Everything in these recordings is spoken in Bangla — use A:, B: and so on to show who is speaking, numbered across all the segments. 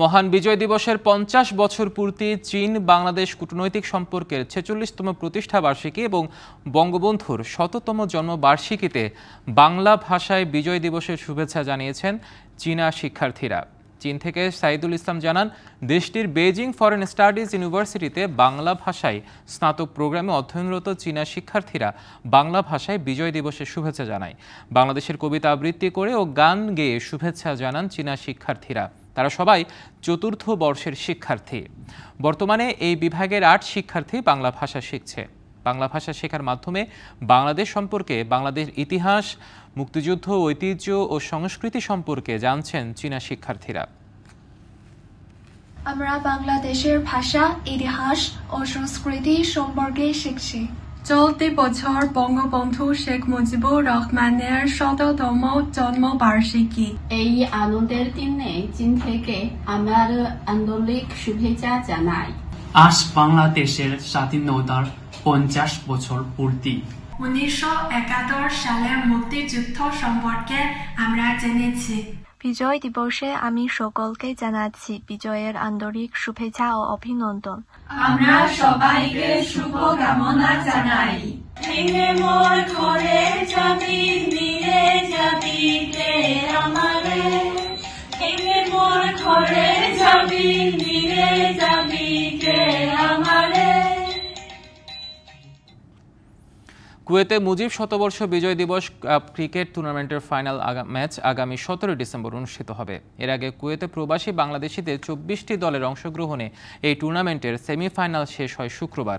A: মহান বিজয় দিবসের পঞ্চাশ বছর পূর্তি চীন বাংলাদেশ কূটনৈতিক সম্পর্কের ছেচল্লিশতম প্রতিষ্ঠাবার্ষিকী এবং বঙ্গবন্ধুর শততম জন্মবার্ষিকীতে বাংলা ভাষায় বিজয় দিবসের শুভেচ্ছা জানিয়েছেন চীনা শিক্ষার্থীরা চীন থেকে সাইদুল ইসলাম জানান দেশটির বেজিং ফরেন স্টাডিজ ইউনিভার্সিটিতে বাংলা ভাষায় স্নাতক প্রোগ্রামে অধ্যয়নরত চীনা শিক্ষার্থীরা বাংলা ভাষায় বিজয় দিবসের শুভেচ্ছা জানায় বাংলাদেশের কবিতা আবৃত্তি করে ও গান গেয়ে শুভেচ্ছা জানান চীনা শিক্ষার্থীরা তারা সবাই চতুর্থ বর্ষের শিক্ষার্থী বর্তমানে এই বিভাগের আট শিক্ষার্থী বাংলা ভাষা শিখছে বাংলা ভাষা শেখার মাধ্যমে বাংলাদেশ সম্পর্কে বাংলাদেশ ইতিহাস মুক্তিযুদ্ধ ঐতিহ্য ও সংস্কৃতি সম্পর্কে জানছেন চীনা শিক্ষার্থীরা আমরা বাংলাদেশের ভাষা ইতিহাস ও সংস্কৃতি সম্পর্কে শিখছি চলতি বছর বঙ্গবন্ধু শেখ মুজিবুর রহমানের শততম জন্মবার্ষিকী এই আনন্দের দিনে চীন থেকে আমার আন্দোলিক শুভেচ্ছা জানাই আজ বাংলাদেশের স্বাধীনতার পঞ্চাশ বছর পূর্তি উনিশশো একাত্তর সালের মুক্তিযুদ্ধ সম্পর্কে আমরা জেনেছি বিজয় দিবসে আমি সকলকে জানাচ্ছি বিজয়ের আন্তরিক শুভেচ্ছা ও অভিনন্দন আমরা সবাইকে শুভকামনা জানাই ভেঙে মোর ঘরে যাবি নিয়ে যাবি কে আমারে ভেঙে মোর ঘরে যাবি কুয়েতে মুজিব শতবর্ষ বিজয় দিবস ক্রিকেট টুর্নামেন্টের ফাইনাল ম্যাচ আগামী সতেরোই ডিসেম্বর অনুষ্ঠিত হবে এর আগে কুয়েতে প্রবাসী বাংলাদেশিদের চব্বিশটি দলের অংশগ্রহণে এই টুর্নামেন্টের সেমিফাইনাল শেষ হয় শুক্রবার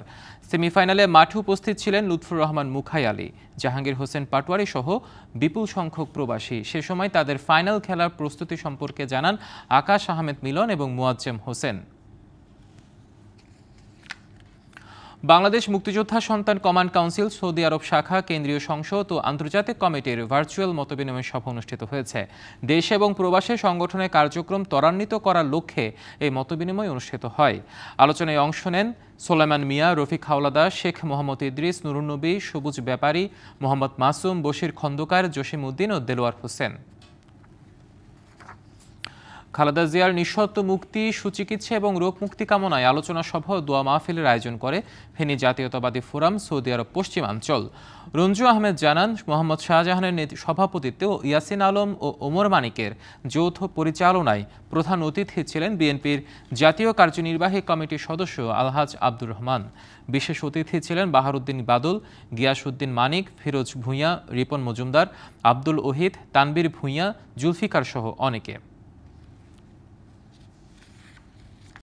A: সেমিফাইনালে মাঠে উপস্থিত ছিলেন লুৎফুর রহমান মুখাই আলী জাহাঙ্গীর হোসেন পাটোয়ারি সহ বিপুল সংখ্যক প্রবাসী সে সময় তাদের ফাইনাল খেলার প্রস্তুতি সম্পর্কে জানান আকাশ আহমেদ মিলন এবং মুয়াজ্জেম হোসেন বাংলাদেশ মুক্তিযোদ্ধা সন্তান কমান্ড কাউন্সিল সৌদি আরব শাখা কেন্দ্রীয় সংসদ ও আন্তর্জাতিক কমিটির ভার্চুয়াল মতবিনিময় সভা অনুষ্ঠিত হয়েছে দেশ এবং প্রবাসে সংগঠনের কার্যক্রম ত্বরান্বিত করার লক্ষ্যে এই মতবিনিময় অনুষ্ঠিত হয় আলোচনায় অংশ নেন সোলেমান মিয়া রফিক হাওলাদা শেখ মোহাম্মদ ইদ্রিস নুরুন্নবী সবুজ ব্যাপারী মোহাম্মদ মাসুম বশির খন্দকার জসিম উদ্দিন ও দেলোয়ার হোসেন খালেদা জিয়ার নিঃশর্ত মুক্তি সুচিকিৎসা এবং রোগ মুক্তি কামনায় আলোচনা সভা ও দোয়া মাহফিলের আয়োজন করে ফেনী জাতীয়তাবাদী ফোরাম সৌদি আরব পশ্চিমাঞ্চল রঞ্জু আহমেদ জানান মোহাম্মদ শাহজাহানের সভাপতিত্বে ইয়াসিন আলম ও ওমর মানিকের যৌথ পরিচালনায় প্রধান অতিথি ছিলেন বিএনপির জাতীয় কার্যনির্বাহী কমিটির সদস্য আলহাজ আব্দুর রহমান বিশেষ অতিথি ছিলেন বাহারুদ্দিন বাদল গিয়াসউদ্দিন মানিক ফিরোজ ভূঁইয়া রিপন মজুমদার আব্দুল ওহিদ তানবীর ভূঁইয়া জুলফিকার সহ অনেকে